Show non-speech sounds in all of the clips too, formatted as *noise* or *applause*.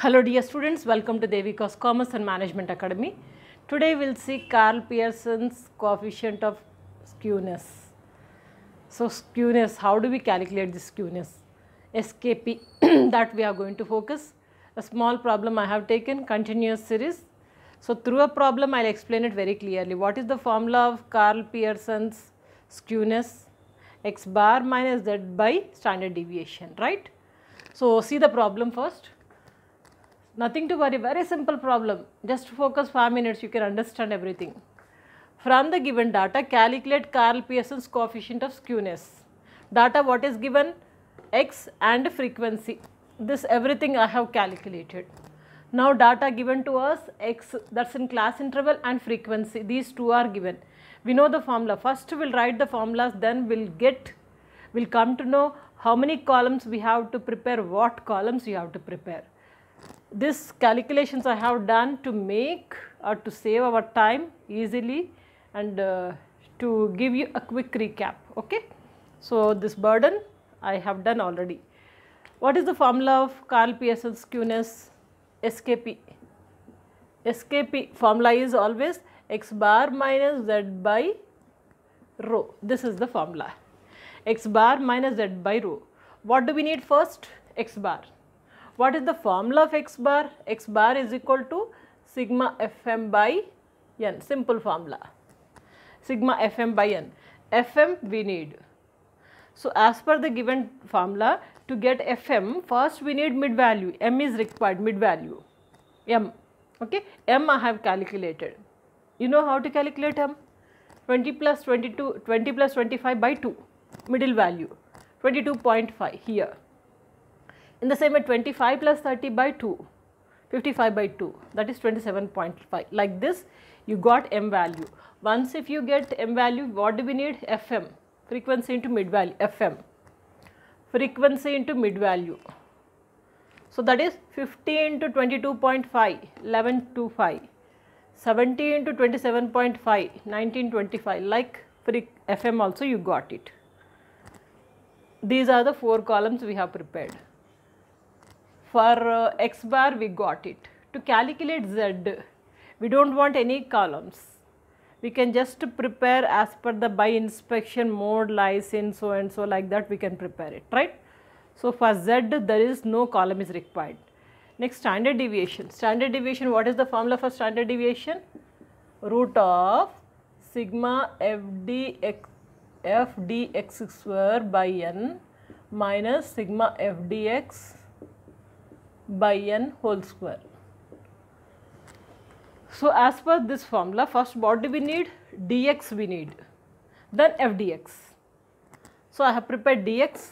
Hello dear students, welcome to Devika's Commerce and Management Academy. Today we will see Carl Pearson's coefficient of skewness. So skewness, how do we calculate the skewness? SKP *clears throat* that we are going to focus. A small problem I have taken, continuous series. So through a problem I will explain it very clearly. What is the formula of Carl Pearson's skewness? x bar minus z by standard deviation, right? So see the problem first. Nothing to worry, very simple problem. Just focus 5 minutes, you can understand everything. From the given data, calculate Carl Pearson's coefficient of skewness. Data what is given? X and frequency. This everything I have calculated. Now data given to us x that is in class interval and frequency these two are given. We know the formula first we will write the formulas then we will get we will come to know how many columns we have to prepare what columns you have to prepare this calculations I have done to make or to save our time easily and uh, to give you a quick recap okay. So, this burden I have done already. What is the formula of Carl Pearson's skewness SKP? SKP formula is always x bar minus z by rho this is the formula x bar minus z by rho. What do we need first x bar what is the formula of x bar? x bar is equal to sigma fm by n, simple formula, sigma fm by n. fm we need. So, as per the given formula to get fm first we need mid value, m is required mid value, m, okay, m I have calculated. You know how to calculate m? 20 plus 22, 20 plus 25 by 2, middle value, 22.5 here. In the same way 25 plus 30 by 2, 55 by 2 that is 27.5 like this you got m value. Once if you get m value what do we need fm frequency into mid value fm frequency into mid value. So that is 50 into 22.5 1125 70 into 27.5 1925 like fm also you got it. These are the four columns we have prepared for uh, x bar we got it. To calculate z, we do not want any columns. We can just prepare as per the by inspection mode lies in so and so like that we can prepare it right. So, for z there is no column is required. Next standard deviation. Standard deviation what is the formula for standard deviation? Root of sigma f d x f d x square by n minus sigma f d x by n whole square. So, as per this formula first what do we need? dx we need then f dx. So, I have prepared dx.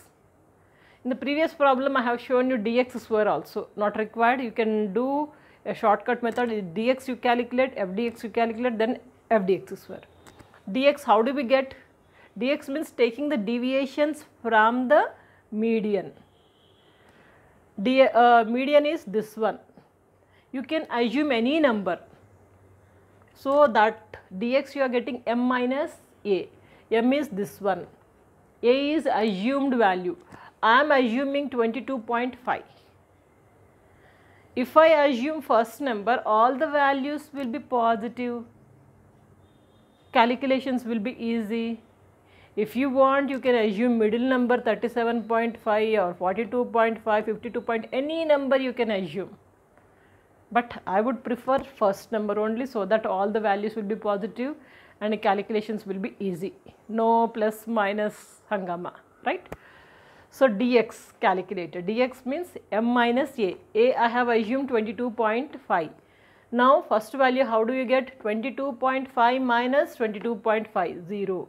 In the previous problem I have shown you dx square also not required you can do a shortcut method dx you calculate f dx you calculate then f dx square. dx how do we get? dx means taking the deviations from the median the uh, median is this one. You can assume any number. So, that dx you are getting m minus a, m is this one, a is assumed value. I am assuming 22.5. If I assume first number, all the values will be positive, calculations will be easy. If you want, you can assume middle number 37.5 or 42.5, 52 any number you can assume. But I would prefer first number only so that all the values will be positive and calculations will be easy. No plus minus hangama, right? So, dx calculated. dx means m minus a. a I have assumed 22.5. Now, first value how do you get 22.5 minus 22.5, 0.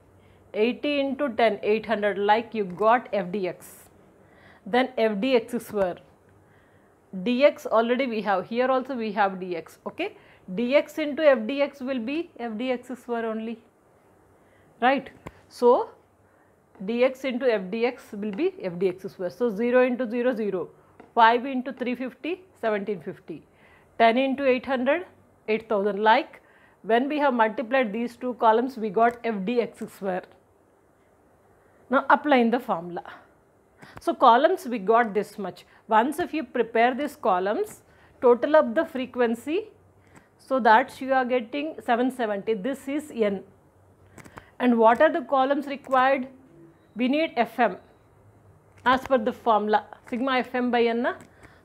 80 into 10 800 like you got FDX then FDX square dx already we have here also we have dx okay dx into FDX will be FDX square only right. So, dx into FDX will be FDX square. So, 0 into 0 0 5 into 350 1750 10 into 800 8000 like when we have multiplied these two columns we got FDX square. Now applying the formula. So columns we got this much. Once if you prepare these columns, total up the frequency, so that you are getting 770. This is N. And what are the columns required? We need FM as per the formula sigma FM by N.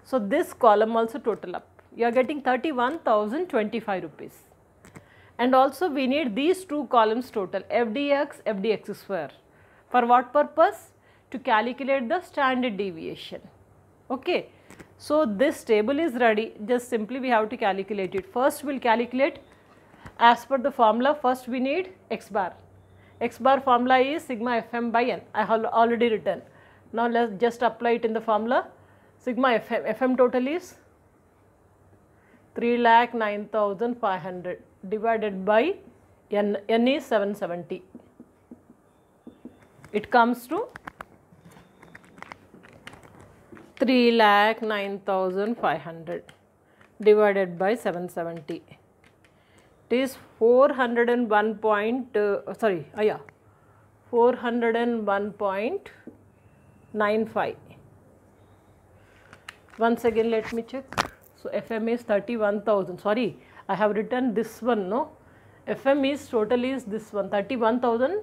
So this column also total up. You are getting 31,025 rupees. And also we need these two columns total FDX, FDX square. For what purpose? To calculate the standard deviation. Okay. So, this table is ready just simply we have to calculate it. First we will calculate as per the formula first we need x bar. x bar formula is sigma fm by n I have already written. Now, let us just apply it in the formula sigma fm, fm total is 3 lakh 9500 divided by n, n is 770 it comes to 3 lakh 9500 divided by 770 it is 401 point uh, sorry uh, yeah 401.95 once again let me check so fm is 31000 sorry i have written this one no fm is total is this one 31000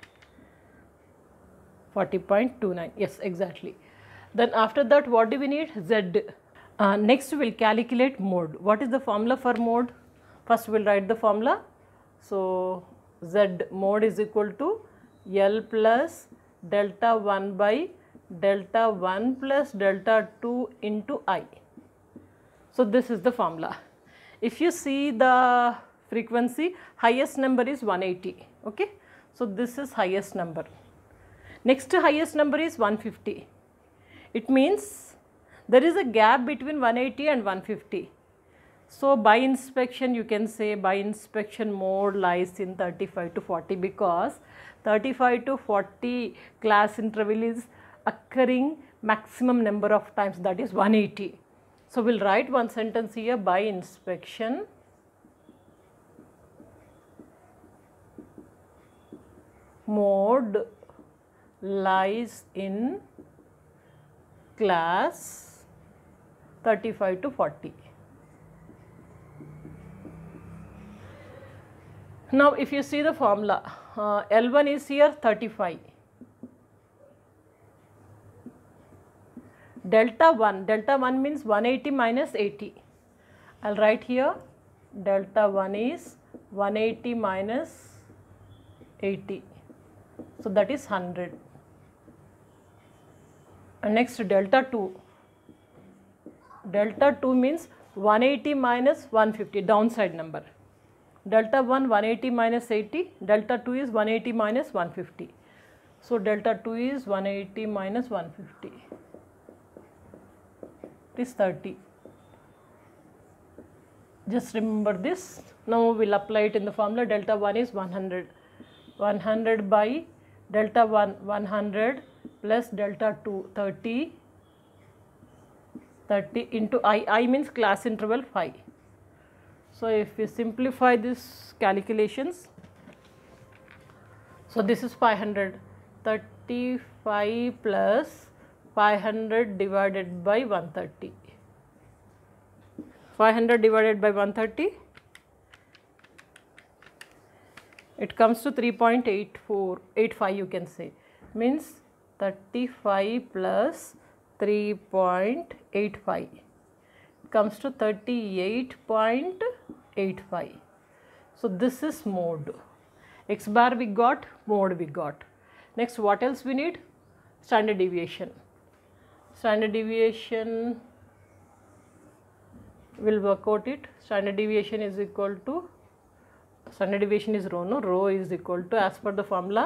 40.29 yes exactly then after that what do we need z uh, next we'll calculate mode what is the formula for mode first we'll write the formula so z mode is equal to l plus delta 1 by delta 1 plus delta 2 into i so this is the formula if you see the frequency highest number is 180 okay so this is highest number Next highest number is 150. It means there is a gap between 180 and 150. So by inspection you can say by inspection more lies in 35 to 40 because 35 to 40 class interval is occurring maximum number of times that is 180. So we'll write one sentence here by inspection mode lies in class 35 to 40. Now, if you see the formula, uh, L1 is here 35. Delta 1, delta 1 means 180 minus 80. I will write here delta 1 is 180 minus 80. So, that is 100 next delta 2 delta 2 means 180 minus 150 downside number delta 1 180 minus 80 delta 2 is 180 minus 150 so delta 2 is 180 minus 150 it is 30 just remember this now we will apply it in the formula delta 1 is 100 100 by delta 1 100 plus delta 2 30 30 into i i means class interval phi so if we simplify these calculations so this is 500 35 plus 500 divided by 130 500 divided by 130 it comes to 3.8485 you can say means 35 plus 3.85 comes to 38.85 so this is mode x bar we got mode we got next what else we need standard deviation standard deviation will work out it standard deviation is equal to standard deviation is rho no rho is equal to as per the formula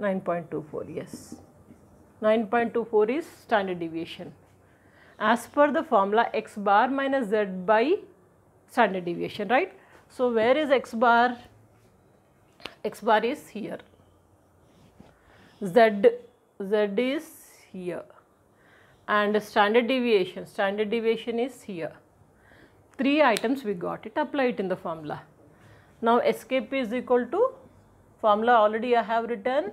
9.24 yes 9.24 is standard deviation as per the formula x bar minus z by standard deviation right. So, where is x bar? x bar is here, z, z is here and standard deviation, standard deviation is here. Three items we got it, apply it in the formula. Now, escape is equal to formula already I have written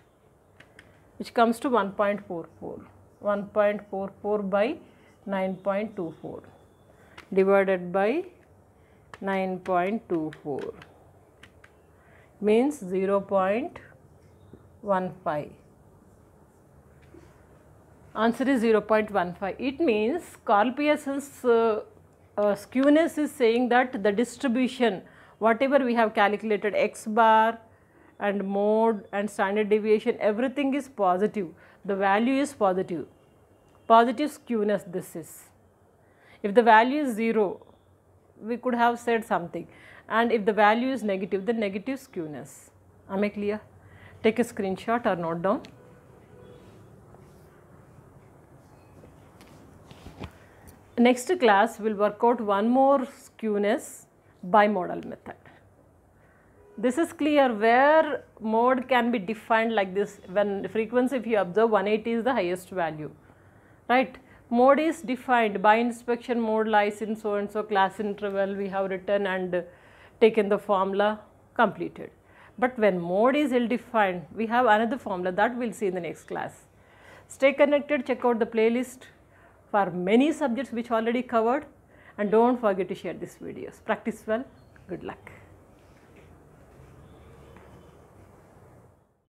which comes to 1.44. 1.44 by 9.24 divided by 9.24 means 0 0.15 answer is 0 0.15 it means Carl Pearson's uh, uh, skewness is saying that the distribution whatever we have calculated x bar and mode and standard deviation everything is positive the value is positive positive skewness this is if the value is 0 we could have said something and if the value is negative the negative skewness am i clear take a screenshot or note down next class we will work out one more skewness bimodal method this is clear where mode can be defined like this when frequency if you observe 180 is the highest value right mode is defined by inspection mode lies in so and so class interval we have written and taken the formula completed but when mode is ill defined we have another formula that we'll see in the next class stay connected check out the playlist for many subjects which already covered and don't forget to share these videos practice well good luck